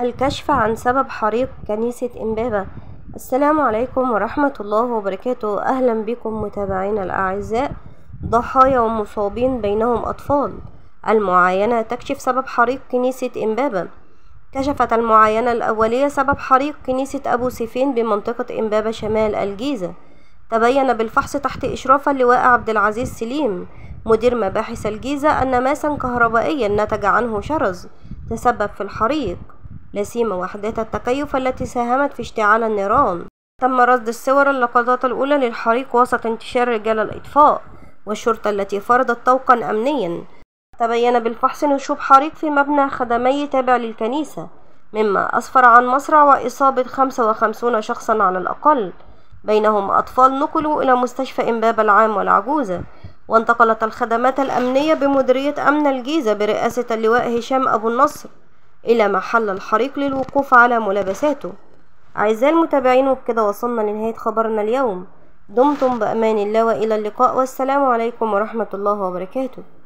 الكشف عن سبب حريق كنيسة إمبابة السلام عليكم ورحمة الله وبركاته أهلا بكم متابعينا الأعزاء ضحايا ومصابين بينهم أطفال المعاينة تكشف سبب حريق كنيسة إمبابة كشفت المعاينة الأولية سبب حريق كنيسة أبو سيفين بمنطقة إمبابة شمال الجيزة تبين بالفحص تحت إشراف اللواء عبد العزيز سليم مدير مباحث الجيزة أن ماسا كهربائيا نتج عنه شرز تسبب في الحريق لا سيما وحدات التكيف التي ساهمت في اشتعال النيران تم رصد الصور اللقطات الأولى للحريق وسط انتشار رجال الإطفاء والشرطة التي فرضت طوقا أمنيا تبين بالفحص نشوب حريق في مبنى خدمي تابع للكنيسة مما أسفر عن مسرع وإصابة 55 شخصا على الأقل بينهم أطفال نقلوا إلى مستشفى إمباب العام والعجوزة وانتقلت الخدمات الأمنية بمديرية أمن الجيزة برئاسة اللواء هشام أبو النصر إلى محل الحريق للوقوف على ملابساته أعزائي المتابعين وبكده وصلنا لنهاية خبرنا اليوم دمتم بأمان الله وإلى اللقاء والسلام عليكم ورحمة الله وبركاته